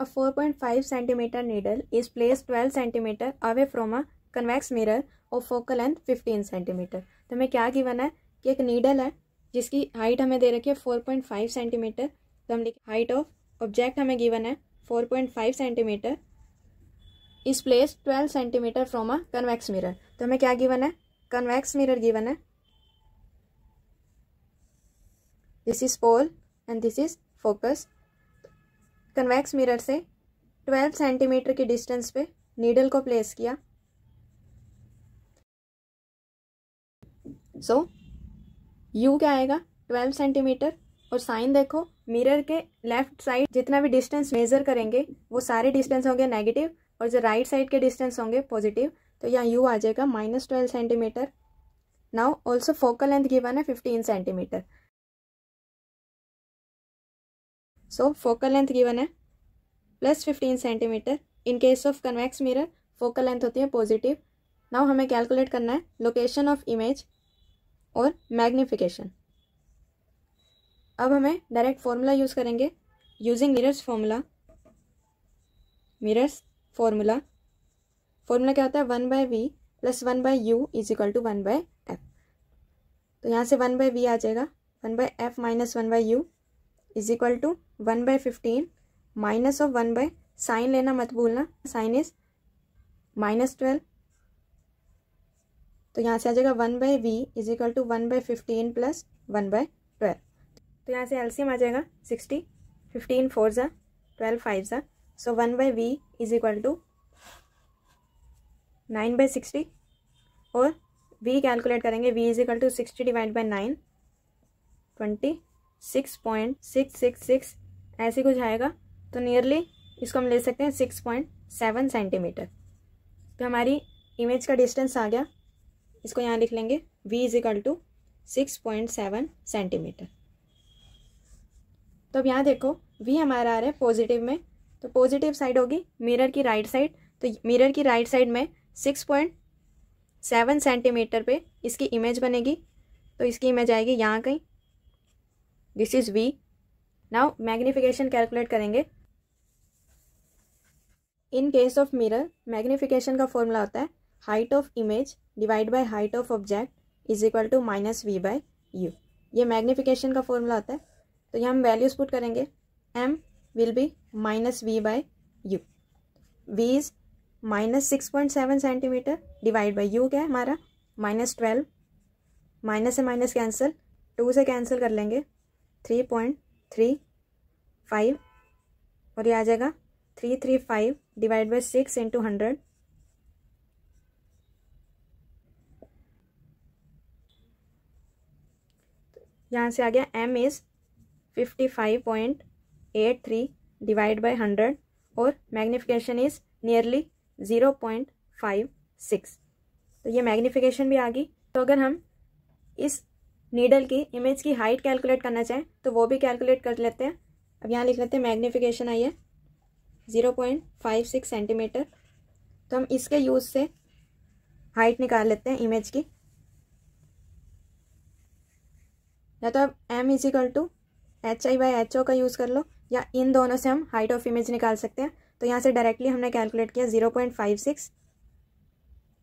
A 4.5 centimeter needle is placed 12 centimeter away from a convex mirror of focal length 15 centimeter. तो हमें क्या given है कि एक नीडल है जिसकी हाइट हमें दे रखी है 4.5 सेंटीमीटर तो हम लिखे हाइट ऑफ ऑब्जेक्ट हमें गिवन है 4.5 centimetre is place 12 centimetre from a convex mirror तो हमें क्या गिवन है कन्वेक्स मिरर गिवन है this is pole and this is focus convex mirror से 12 सेंटीमीटर की डिस्टेंस पे नीडल को प्लेस किया सो so, यू क्या आएगा 12 सेंटीमीटर और साइन देखो मिरर के लेफ्ट साइड जितना भी डिस्टेंस मेजर करेंगे वो सारे डिस्टेंस होंगे नेगेटिव और जो राइट साइड के डिस्टेंस होंगे पॉजिटिव तो यहाँ यू आ जाएगा minus twelve centimetre now also focal length given है fifteen centimetre so focal length given है plus fifteen centimetre in case of convex mirror focal length होती है पॉजिटिव नाउ हमें कैलकुलेट करना है लोकेशन ऑफ इमेज और मैग्निफिकेशन अब हमें डायरेक्ट फॉर्मूला यूज़ करेंगे using mirrors formula mirrors formula formula क्या होता है one by v plus one by u is equal to one by f तो यहाँ से वन बाय वी आ जाएगा one by f minus one by u is equal to one by fifteen minus of one by sign लेना मत भूलना sign is minus twelve तो यहाँ से आ जाएगा one by v is equal to one by fifteen plus one by twelve तो यहाँ से एलसीएम आ जाएगा सिक्सटी फिफ्टीन फोर ज़ा ट्वेल्व फाइव ज़ा so one by v is equal to nine by sixty और वी कैलकुलेट करेंगे v is equal to sixty divide by nine twenty six point six six six ऐसे कुछ आएगा तो nearly इसको हम ले सकते हैं सिक्स पॉइंट सेवन सेंटीमीटर तो हमारी इमेज का डिस्टेंस आ गया इसको यहाँ लिख लेंगे v is equal to six point seven centimetre तो अब यहाँ देखो वी हमारा आ रहा है पॉजिटिव में तो पॉजिटिव साइड होगी मिरर की राइट साइड तो मिरर की राइट साइड में सिक्स पॉइंट सेवन सेंटीमीटर पे इसकी इमेज बनेगी तो इसकी इमेज आएगी यहाँ कहीं this is v now magnification calculate करेंगे in case of mirror magnification का फॉर्मूला होता है height of image divide by height of object is equal to minus v by u ये मैग्निफिकेशन का फॉर्मूला होता है तो यहाँ हम वैल्यूज पुट करेंगे m will be minus v by u v is minus six point seven centimetre divide by u क्या है हमारा माइनस ट्वेल्व माइनस से माइनस कैंसिल टू से कैंसिल कर लेंगे थ्री पॉइंट थ्री फाइव और ये आ जाएगा three three five divide by six into hundred यहाँ से आ गया m is fifty five point eight three divide by hundred और magnification is nearly zero point five six तो ये मैग्नीफिकेशन भी आ गई तो अगर हम इस नीडल की इमेज की हाइट कैलकुलेट करना चाहें तो वो भी कैलकुलेट कर लेते हैं अब यहाँ लिख लेते हैं मैग्नीफिकेशन आइए zero point five six centimetre तो हम इसके यूज़ से हाइट निकाल लेते हैं इमेज की या तो अब m is equal to h i by h o का यूज़ कर लो या इन दोनों से हम हाइट ऑफ इमेज निकाल सकते हैं तो यहाँ से डायरेक्टली हमने कैलकुलेट किया ज़ीरो पॉइंट फाइव सिक्स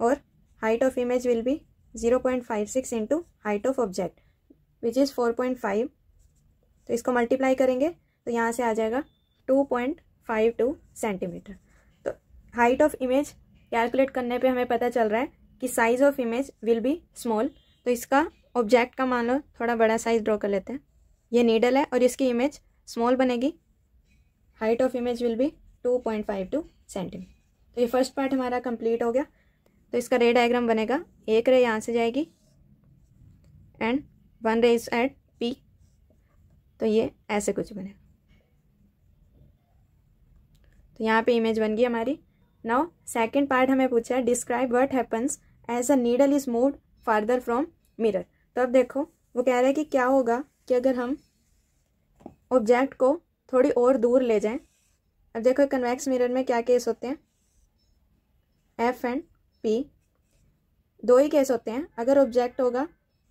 और height of image will be zero point five six into height of object which is four point five तो इसको मल्टीप्लाई करेंगे तो यहाँ से आ जाएगा two point five two centimetre तो हाइट ऑफ इमेज कैलकुलेट करने पे हमें पता चल रहा है कि size of image will be small तो इसका ऑब्जेक्ट का मान लो थोड़ा बड़ा साइज़ ड्रॉ कर लेते हैं ये नीडल है और इसकी इमेज स्मॉल बनेगी height of image will be two point five two centimetre तो ये फर्स्ट पार्ट हमारा कंप्लीट हो गया तो इसका रे डायग्राम बनेगा एक रे यहाँ से जाएगी and one ray is at P तो ये ऐसे कुछ बनेगा तो यहाँ पे इमेज बन गई हमारी नाउ सेकंड पार्ट हमें पूछा है describe what happens as a needle is move farther from mirror तो अब देखो वो कह रहा है कि क्या होगा कि अगर हम ऑब्जेक्ट को थोड़ी और दूर ले जाएं अब देखो कन्वेक्स मिरर में क्या केस होते हैं एफ एंड पी दो ही केस होते हैं अगर ऑब्जेक्ट होगा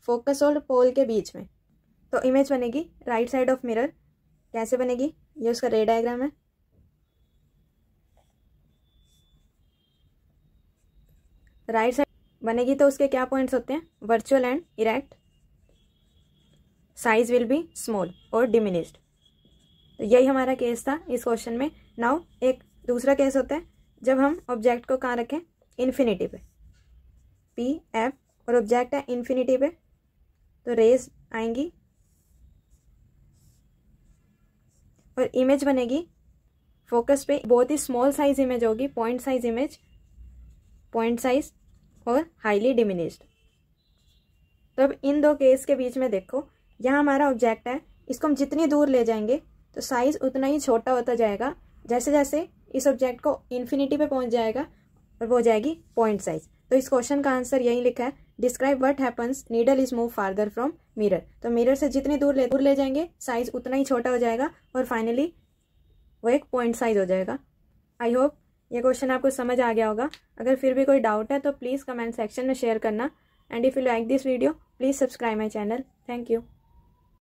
फोकस और पोल के बीच में तो इमेज बनेगी राइट साइड ऑफ मिरर कैसे बनेगी ये उसका रे डायग्राम है राइट साइड बनेगी तो उसके क्या पॉइंट्स होते हैं virtual and erect size will be small और डिमिनिस्ड तो यही हमारा केस था इस क्वेश्चन में नाउ एक दूसरा केस होता है जब हम ऑब्जेक्ट को कहाँ रखें इन्फिनिटी पे पी एफ और ऑब्जेक्ट है इन्फिनिटी पे तो रेस आएंगी और इमेज बनेगी फोकस पे बहुत ही स्मॉल साइज इमेज होगी point size image point size और हाईली डिमिनिश्ड तो अब इन दो केस के बीच में देखो यहाँ हमारा ऑब्जेक्ट है इसको हम जितनी दूर ले जाएंगे तो साइज उतना ही छोटा होता जाएगा जैसे जैसे इस ऑब्जेक्ट को इन्फिनिटी पे पहुँच जाएगा और वो हो जाएगी पॉइंट साइज तो इस क्वेश्चन का आंसर यही लिखा है describe what happens needle is move farther from mirror तो मिरर से जितनी दूर ले दूर ले जाएंगे साइज उतना ही छोटा हो जाएगा और फाइनली वो एक पॉइंट साइज हो जाएगा आई होप ये क्वेश्चन आपको समझ आ गया होगा अगर फिर भी कोई डाउट है तो प्लीज़ कमेंट सेक्शन में शेयर करना and if you like this video please subscribe my channel thank you